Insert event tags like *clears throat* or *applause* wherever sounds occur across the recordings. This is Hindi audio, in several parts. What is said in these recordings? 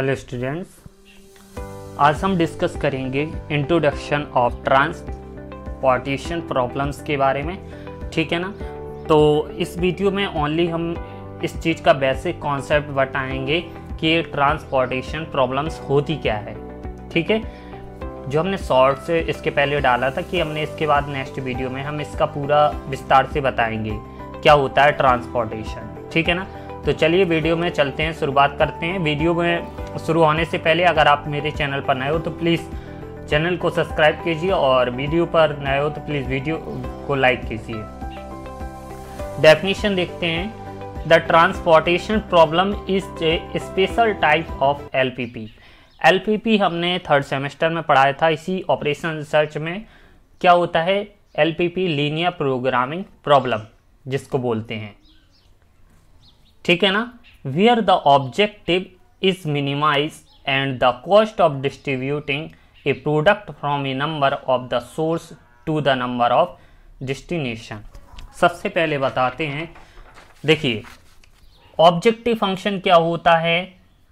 हेलो स्टूडेंट्स आज हम डिस्कस करेंगे इंट्रोडक्शन ऑफ ट्रांसपोर्टेशन प्रॉब्लम्स के बारे में ठीक है ना तो इस वीडियो में ओनली हम इस चीज़ का बेसिक कॉन्सेप्ट बताएंगे कि ट्रांसपोर्टेशन प्रॉब्लम्स होती क्या है ठीक है जो हमने शॉर्ट से इसके पहले डाला था कि हमने इसके बाद नेक्स्ट वीडियो में हम इसका पूरा विस्तार से बताएंगे क्या होता है ट्रांसपोर्टेशन ठीक है ना तो चलिए वीडियो में चलते हैं शुरुआत करते हैं वीडियो में शुरू होने से पहले अगर आप मेरे चैनल पर नए हो तो प्लीज़ चैनल को सब्सक्राइब कीजिए और वीडियो पर नए हो तो प्लीज़ वीडियो को लाइक कीजिए डेफिनेशन देखते हैं the transportation problem is a special type of L P P L P P हमने थर्ड सेमेस्टर में पढ़ाया था इसी ऑपरेशन रिसर्च में क्या होता है L P P linear programming problem जिसको बोलते हैं ठीक है ना we are the objective is minimized and the cost of distributing a product from a number of the source to the number of destination सबसे पहले बताते हैं देखिए ऑब्जेक्टिव फंक्शन क्या होता है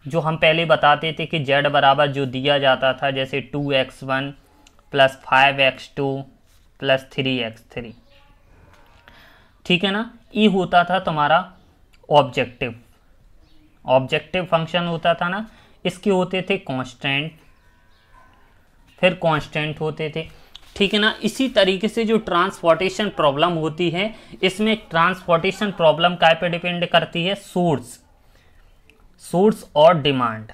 जो हम पहले बताते थे कि z बराबर जो दिया जाता था जैसे 2x1 X one plus five X two plus three X three ठीक है ना ये होता था तुम्हारा ऑब्जेक्टिव ऑब्जेक्टिव फंक्शन होता था ना इसके होते थे कांस्टेंट फिर कांस्टेंट होते थे ठीक है ना इसी तरीके से जो ट्रांसपोर्टेशन प्रॉब्लम होती है इसमें ट्रांसपोर्टेशन प्रॉब्लम काय पे डिपेंड करती है सोर्स सोर्स और डिमांड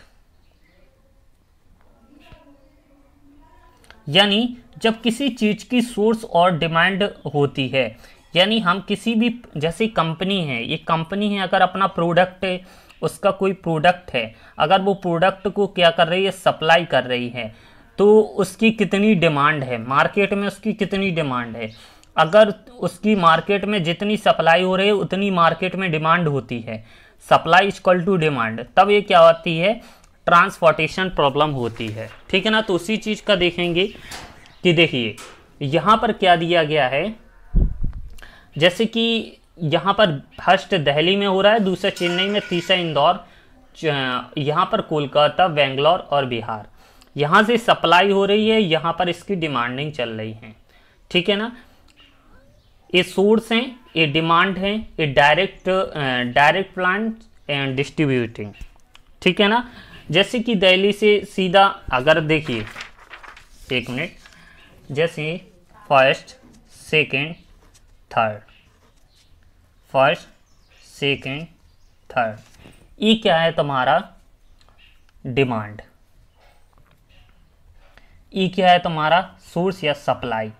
यानी जब किसी चीज़ की सोर्स और डिमांड होती है यानी हम किसी भी जैसे कंपनी है ये कंपनी है अगर अपना प्रोडक्ट उसका कोई प्रोडक्ट है अगर वो प्रोडक्ट को क्या कर रही है सप्लाई कर रही है तो उसकी कितनी डिमांड है मार्केट में उसकी कितनी डिमांड है अगर उसकी मार्केट में जितनी सप्लाई हो रही है उतनी मार्केट में डिमांड होती है सप्लाई इजक्वल टू डिमांड तब ये क्या होती है ट्रांसपोर्टेशन प्रॉब्लम होती है ठीक है ना तो उसी चीज़ का देखेंगे कि देखिए यहाँ पर क्या दिया गया है जैसे कि यहाँ पर फर्स्ट दिल्ली में हो रहा है दूसरा चेन्नई में तीसरा इंदौर यहाँ पर कोलकाता बेंगलोर और बिहार यहाँ से सप्लाई हो रही है यहाँ पर इसकी डिमांडिंग चल रही है ठीक है ना ये सोर्स हैं ये डिमांड हैं ये direct direct plant and distributing ठीक है ना जैसे कि दिल्ली से सीधा अगर देखिए एक मिनट जैसे first second third first second third E क्या है तुम्हारा डिमांड ई क्या है तुम्हारा सोर्स या सप्लाई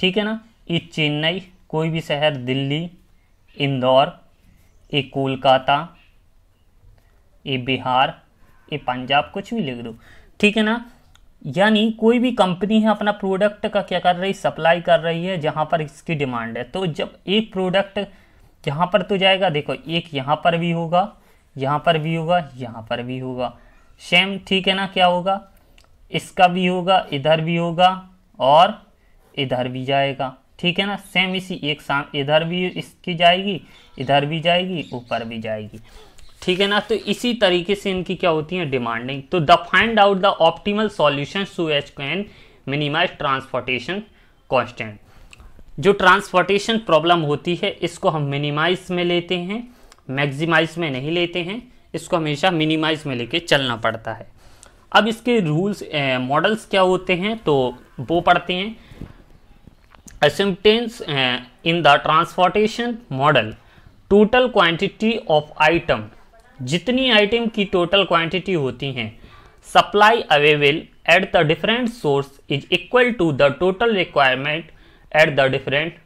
ठीक है ना ये चेन्नई कोई भी शहर दिल्ली इंदौर ये कोलकाता ये बिहार ये पंजाब कुछ भी लिख दो ठीक है ना यानी कोई भी कंपनी है अपना प्रोडक्ट का क्या कर रही सप्लाई कर रही है जहाँ पर इसकी डिमांड है तो जब एक प्रोडक्ट यहाँ पर तो जाएगा देखो एक यहाँ पर भी होगा यहाँ पर भी होगा यहाँ पर भी होगा सेम ठीक है ना क्या होगा इसका भी होगा इधर भी होगा और इधर भी जाएगा ठीक है ना सेम इसी एक साम इधर भी इसकी जाएगी इधर भी जाएगी ऊपर भी जाएगी ठीक है ना तो इसी तरीके से इनकी क्या होती है डिमांडिंग तो the find out the optimal solution to each can minimise transportation constant जो ट्रांसपोर्टेशन प्रॉब्लम होती है इसको हम मिनिमाइज में लेते हैं मैक्सिमाइज में नहीं लेते हैं इसको हमेशा मिनिमाइज में लेके चलना पड़ता है अब इसके रूल्स मॉडल्स क्या होते हैं तो वो पढ़ते हैं assumptions in the transportation model total quantity of item जितनी आइटम की टोटल क्वांटिटी होती हैं supply available at the different source is equal to the total requirement at the different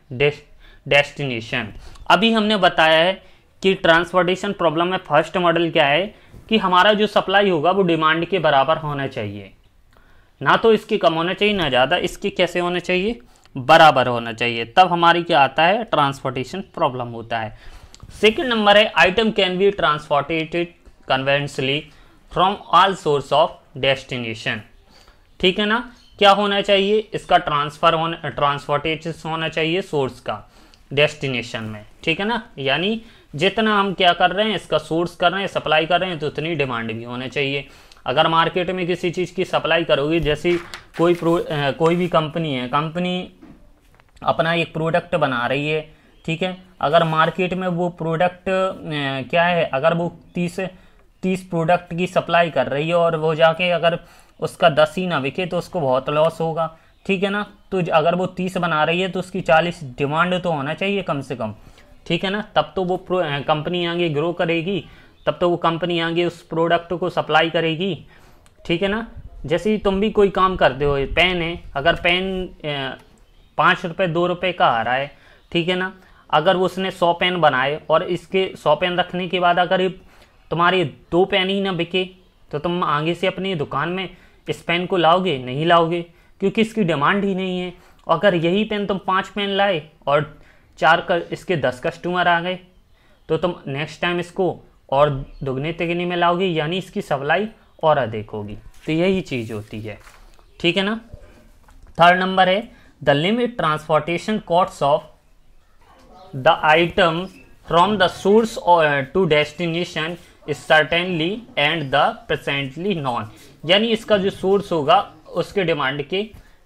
destination अभी हमने बताया है कि ट्रांसपोर्टेशन प्रॉब्लम में फर्स्ट मॉडल क्या है कि हमारा जो सप्लाई होगा वो डिमांड के बराबर होना चाहिए ना तो इसके कम होना चाहिए ना ज़्यादा इसके कैसे होने चाहिए बराबर होना चाहिए तब हमारी क्या आता है ट्रांसपोर्टेशन प्रॉब्लम होता है सेकेंड नंबर है item can be transported conveniently from all source of destination ठीक है ना क्या होना चाहिए इसका ट्रांसफर होना ट्रांसपोर्टेशन होना चाहिए सोर्स का डेस्टिनेशन में ठीक है ना यानी जितना हम क्या कर रहे हैं इसका सोर्स कर रहे हैं सप्लाई कर रहे हैं तो उतनी डिमांड भी होना चाहिए अगर मार्केट में किसी चीज़ की सप्लाई करोगे जैसे कोई प्रो आ, कोई भी कंपनी है कंपनी अपना एक प्रोडक्ट बना रही है ठीक है अगर मार्केट में वो प्रोडक्ट क्या है अगर वो तीस तीस प्रोडक्ट की सप्लाई कर रही है और वो जाके अगर उसका दस ही ना बिके तो उसको बहुत लॉस होगा ठीक है ना तो अगर वो तीस बना रही है तो उसकी चालीस डिमांड तो होना चाहिए कम से कम ठीक है ना तब तो वो कंपनी आगे ग्रो करेगी तब तो वो कंपनी आगे उस प्रोडक्ट को सप्लाई करेगी ठीक है ना जैसे ही तुम भी कोई काम करते हो पेन है अगर पेन पाँच रुपये दो रुपये का आ रहा है ठीक है ना अगर वो उसने सौ पेन बनाए और इसके सौ पेन रखने के बाद अगर ये तुम्हारे दो पेन ही ना बिके तो तुम आगे से अपनी दुकान में इस पेन को लाओगे नहीं लाओगे क्योंकि इसकी डिमांड ही नहीं है और अगर यही पेन तुम पाँच पेन लाए और चार कर इसके दस कस्टमर आ गए तो तुम नेक्स्ट टाइम इसको और दुगने तिगने में लाओगे यानी इसकी सप्लाई और अधिक होगी तो यही चीज़ होती है ठीक है ना थर्ड नंबर है the limit transportation cost of the item from the source to destination certainly and the precisely known यानी इसका जो सोर्स होगा उसके डिमांड के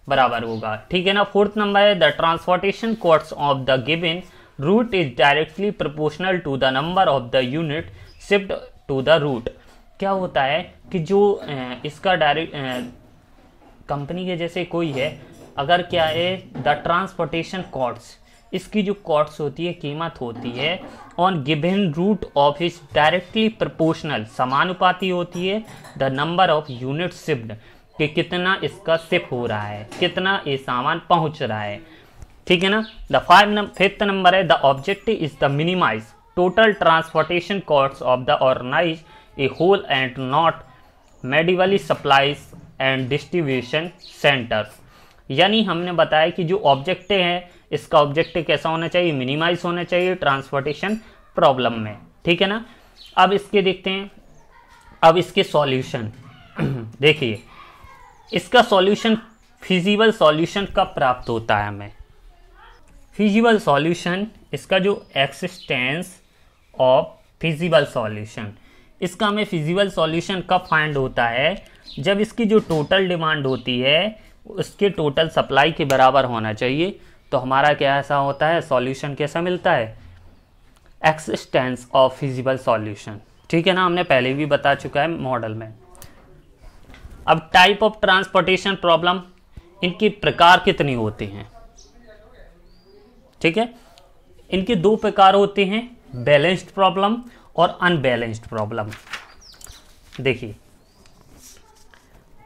बराबर होगा ठीक है ना फोर्थ नंबर है the transportation cost of the given route is directly proportional to the number of the unit shift to the route क्या होता है कि जो इसका डायरेक्ट कंपनी के जैसे कोई है अगर क्या है द ट्रांसपोर्टेशन कॉस्ट इसकी जो कॉट्स होती है कीमत होती है on given route of is directly proportional समानुपाती होती है the number of unit shift कि कितना इसका सिप हो रहा है कितना ये सामान पहुंच रहा है ठीक है ना the five number fifth number है the objective is the minimise total transportation cost of the organise a whole and not medievally supplies and distribution centres यानी हमने बताया कि जो ऑब्जेक्टिव हैं इसका ऑब्जेक्टिव कैसा होना चाहिए मिनिमाइज होना चाहिए ट्रांसपोर्टेशन प्रॉब्लम में ठीक है ना अब इसके देखते हैं अब इसके सॉल्यूशन *clears throat* देखिए इसका सॉल्यूशन फिजिबल सॉल्यूशन कब प्राप्त होता है हमें फिजिबल सॉल्यूशन इसका जो एक्सिस्टेंस ऑफ फिजिबल सॉल्यूशन इसका हमें फिजिबल सॉल्यूशन कब फाइंड होता है जब इसकी जो टोटल डिमांड होती है उसके टोटल सप्लाई के बराबर होना चाहिए तो हमारा क्या ऐसा होता है सॉल्यूशन कैसा मिलता है एक्सिस्टेंस ऑफ फिजिबल सॉल्यूशन ठीक है ना हमने पहले भी बता चुका है मॉडल में अब टाइप ऑफ ट्रांसपोर्टेशन प्रॉब्लम इनकी प्रकार कितनी होती हैं ठीक है इनकी दो प्रकार होते हैं बैलेंस्ड प्रॉब्लम और अनबैलेंस्ड प्रॉब्लम देखिए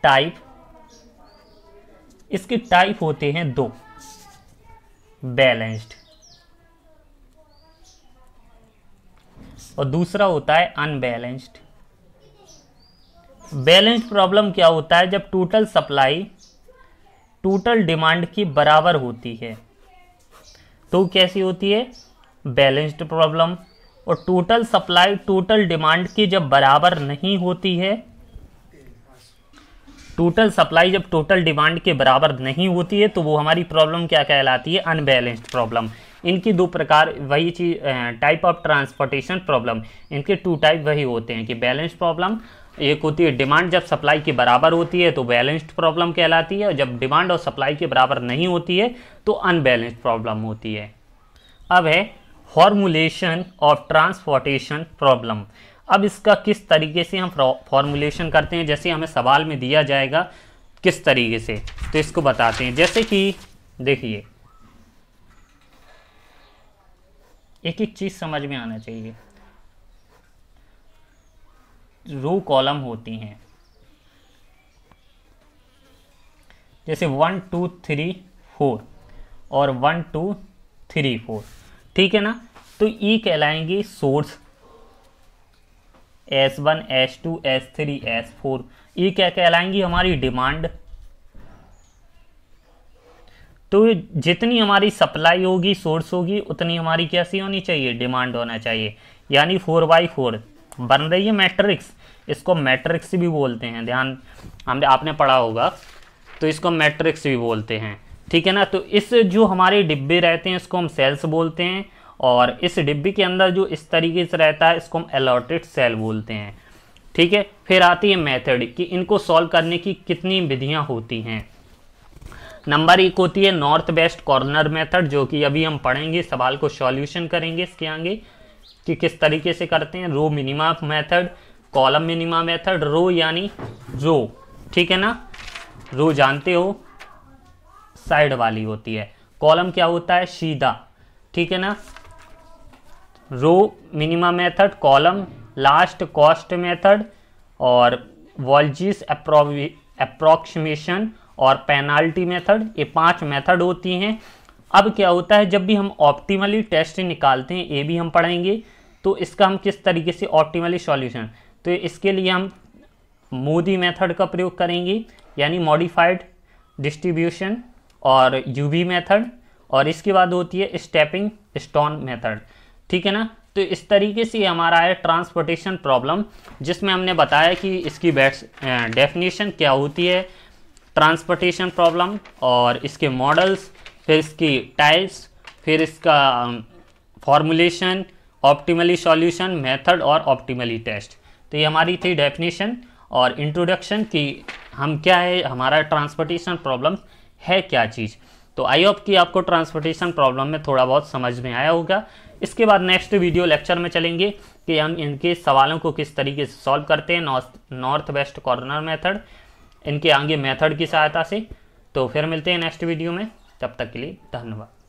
टाइप इसके टाइप होते हैं दो बैलेंस्ड और दूसरा होता है अनबैलेंस्ड बैलेंस्ड प्रॉब्लम क्या होता है जब टोटल सप्लाई टोटल डिमांड की बराबर होती है तो कैसी होती है बैलेंस्ड प्रॉब्लम और टोटल सप्लाई टोटल डिमांड की जब बराबर नहीं होती है टोटल सप्लाई जब टोटल डिमांड के बराबर नहीं होती है तो वो हमारी प्रॉब्लम क्या कहलाती है अनबैलेंस्ड प्रॉब्लम इनकी दो प्रकार वही चीज टाइप ऑफ ट्रांसपोर्टेशन प्रॉब्लम इनके टू टाइप वही होते हैं कि बैलेंस्ड प्रॉब्लम एक होती है डिमांड जब सप्लाई के बराबर होती है तो बैलेंस्ड प्रॉब्लम कहलाती है और जब डिमांड और सप्लाई के बराबर नहीं होती है तो अनबैलेंस्ड प्रॉब्लम होती है अब है फॉर्मुलेशन ऑफ ट्रांसपोर्टेशन प्रॉब्लम अब इसका किस तरीके से हम फॉर्मुलेशन करते हैं जैसे हमें सवाल में दिया जाएगा किस तरीके से तो इसको बताते हैं जैसे कि देखिए एक एक चीज़ समझ में आना चाहिए रो कॉलम होती हैं जैसे वन टू थ्री फोर और वन टू थ्री फोर ठीक है ना तो ई कहलाएंगे source S one S two S three S four ये क्या कहलाएंगी हमारी डिमांड तो जितनी हमारी सप्लाई होगी सोर्स होगी उतनी हमारी कैसी होनी चाहिए डिमांड होना चाहिए यानी फोर बाई फोर बन रही है मैट्रिक्स इसको मैट्रिक्स भी बोलते हैं ध्यान हमने आपने पढ़ा होगा तो इसको मैट्रिक्स भी बोलते हैं ठीक है ना तो इस जो हमारे डिब्बे रहते हैं इसको हम सेल्स बोलते हैं और इस डिब्बी के अंदर जो इस तरीके से रहता है इसको हम अलॉटेड सेल बोलते हैं ठीक है फिर आती है मेथड कि इनको सॉल्व करने की कितनी विधियां होती हैं नंबर एक होती है नॉर्थ वेस्ट कॉर्नर मेथड जो कि अभी हम पढ़ेंगे सवाल को सॉल्यूशन करेंगे इसके आगे कि किस तरीके से करते हैं row minima method column minima method row यानी रो ठीक है ना रो जानते हो साइड वाली होती है कॉलम क्या होता है सीधा ठीक है ना row minima method column last cost method और वॉल्जिस अप्रोक्सीमेशन और पेनाल्टी मेथड ये पांच मेथड होती हैं अब क्या होता है जब भी हम ऑप्टिमली टेस्ट निकालते हैं ये भी हम पढ़ेंगे तो इसका हम किस तरीके से ऑप्टिमली सॉल्यूशन तो इसके लिए हम मोदी मेथड का प्रयोग करेंगे यानी मॉडिफाइड डिस्ट्रीब्यूशन और यूवी मेथड और इसके बाद होती है स्टेपिंग स्टोन मेथड ठीक है ना तो इस तरीके से हमारा है ट्रांसपोर्टेशन प्रॉब्लम जिसमें हमने बताया कि इसकी डेफिनेशन क्या होती है ट्रांसपोर्टेशन प्रॉब्लम और इसके मॉडल्स फिर इसकी टाइप्स फिर इसका फॉर्मुलेशन ऑप्टिमली सॉल्यूशन मेथड और ऑप्टिमली टेस्ट तो ये हमारी थी डेफिनेशन और इंट्रोडक्शन कि हम क्या है हमारा ट्रांसपोर्टेशन प्रॉब्लम है क्या चीज़ तो आई होप कि आपको ट्रांसपोर्टेशन प्रॉब्लम में थोड़ा बहुत समझ में आया होगा इसके बाद नेक्स्ट वीडियो लेक्चर में चलेंगे कि हम इनके सवालों को किस तरीके से सॉल्व करते हैं north north west corner method इनके आगे मेथड की सहायता से तो फिर मिलते हैं नेक्स्ट वीडियो में तब तक के लिए धन्यवाद